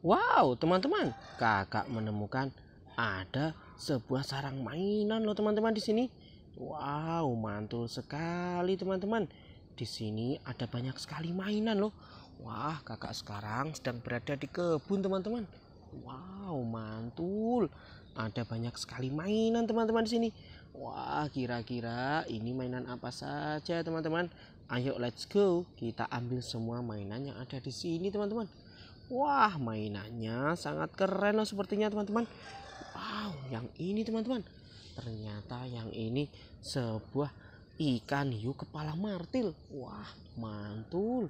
Wow, teman-teman, kakak menemukan ada sebuah sarang mainan loh teman-teman di sini. Wow, mantul sekali teman-teman. Di sini ada banyak sekali mainan loh. Wah, kakak sekarang sedang berada di kebun teman-teman. Wow, mantul. Ada banyak sekali mainan teman-teman di sini. Wah, kira-kira ini mainan apa saja teman-teman? Ayo let's go. Kita ambil semua mainan yang ada di sini teman-teman. Wah, mainannya sangat keren loh sepertinya teman-teman. Wow, yang ini teman-teman. Ternyata yang ini sebuah ikan hiu kepala martil. Wah, mantul.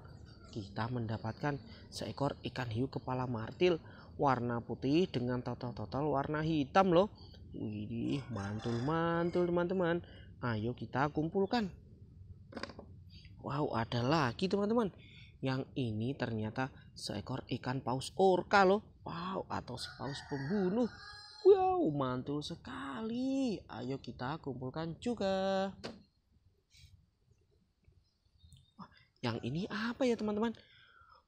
Kita mendapatkan seekor ikan hiu kepala martil warna putih dengan total-total warna hitam loh. Wih mantul-mantul teman-teman. Ayo kita kumpulkan. Wow, ada lagi teman-teman. Yang ini ternyata seekor ikan paus orka loh. Wow, atau si paus pembunuh. Wow, mantul sekali. Ayo kita kumpulkan juga. Yang ini apa ya teman-teman?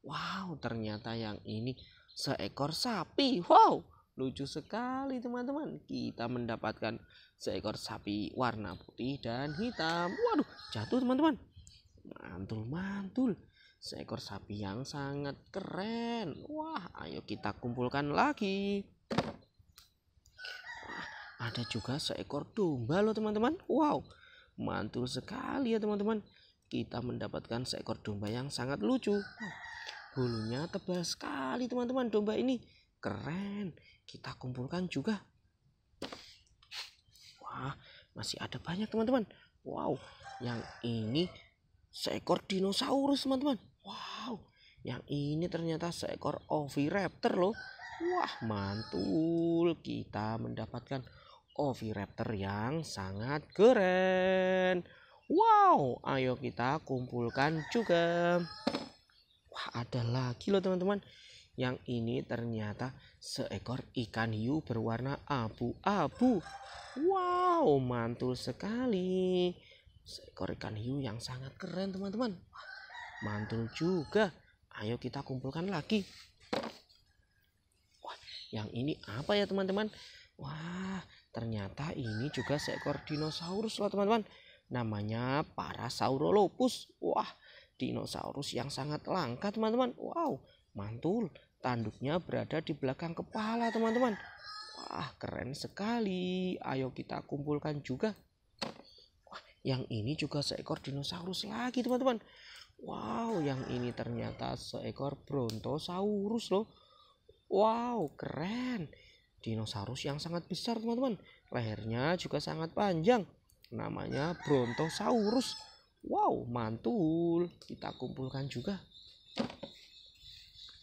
Wow, ternyata yang ini seekor sapi. Wow, lucu sekali teman-teman. Kita mendapatkan seekor sapi warna putih dan hitam. Waduh, jatuh teman-teman. Mantul, mantul seekor sapi yang sangat keren. Wah, ayo kita kumpulkan lagi. Ada juga seekor domba loh teman-teman. Wow, mantul sekali ya teman-teman. Kita mendapatkan seekor domba yang sangat lucu. Bulunya tebal sekali teman-teman domba ini. Keren. Kita kumpulkan juga. Wah, masih ada banyak teman-teman. Wow, yang ini seekor dinosaurus teman-teman Wow, yang ini ternyata seekor oviraptor loh. Wah, mantul. Kita mendapatkan oviraptor yang sangat keren. Wow, ayo kita kumpulkan juga. Wah, ada lagi loh teman-teman. Yang ini ternyata seekor ikan hiu berwarna abu-abu. Wow, mantul sekali. Seekor ikan hiu yang sangat keren teman-teman. Wah, Mantul juga. Ayo kita kumpulkan lagi. Wah, yang ini apa ya teman-teman? Wah, ternyata ini juga seekor dinosaurus loh teman-teman. Namanya Parasaurolopus. Wah, dinosaurus yang sangat langka teman-teman. Wow, mantul. Tanduknya berada di belakang kepala teman-teman. Wah, keren sekali. Ayo kita kumpulkan juga. Wah, yang ini juga seekor dinosaurus lagi teman-teman. Wow, yang ini ternyata seekor Brontosaurus loh. Wow, keren. Dinosaurus yang sangat besar, teman-teman. Lehernya juga sangat panjang. Namanya Brontosaurus. Wow, mantul. Kita kumpulkan juga.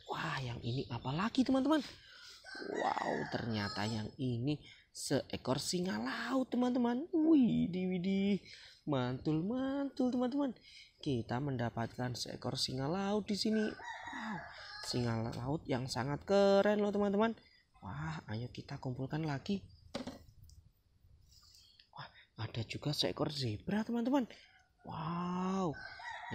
Wah, yang ini apa lagi, teman-teman? Wow, ternyata yang ini seekor singa laut teman-teman wih di widih mantul mantul teman-teman kita mendapatkan seekor singa laut di sini wow singa laut yang sangat keren loh teman-teman wah ayo kita kumpulkan lagi wah ada juga seekor zebra teman-teman wow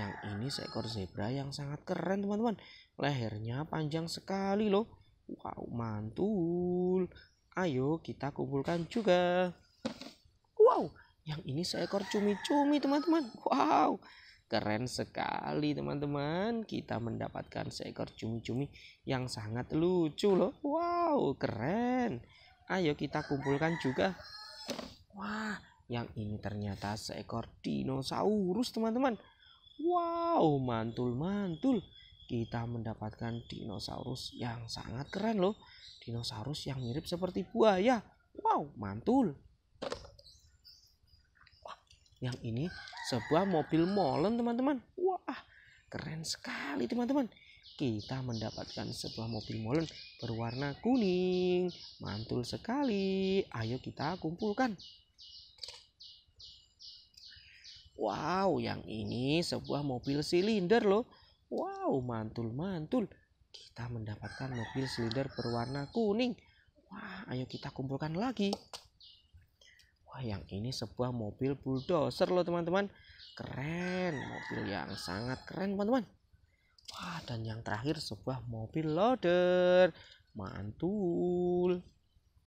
yang ini seekor zebra yang sangat keren teman-teman lehernya panjang sekali loh wow mantul Ayo kita kumpulkan juga. Wow, yang ini seekor cumi-cumi teman-teman. Wow, keren sekali teman-teman. Kita mendapatkan seekor cumi-cumi yang sangat lucu loh. Wow, keren. Ayo kita kumpulkan juga. Wah, yang ini ternyata seekor dinosaurus teman-teman. Wow, mantul-mantul kita mendapatkan dinosaurus yang sangat keren loh. Dinosaurus yang mirip seperti buaya. Wow, mantul. yang ini sebuah mobil molen teman-teman. Wah, keren sekali teman-teman. Kita mendapatkan sebuah mobil molen berwarna kuning. Mantul sekali. Ayo kita kumpulkan. Wow, yang ini sebuah mobil silinder loh Wow, mantul-mantul. Kita mendapatkan mobil silinder berwarna kuning. Wah, ayo kita kumpulkan lagi. Wah, yang ini sebuah mobil bulldozer loh teman-teman. Keren, mobil yang sangat keren teman-teman. Wah, dan yang terakhir sebuah mobil loader. Mantul.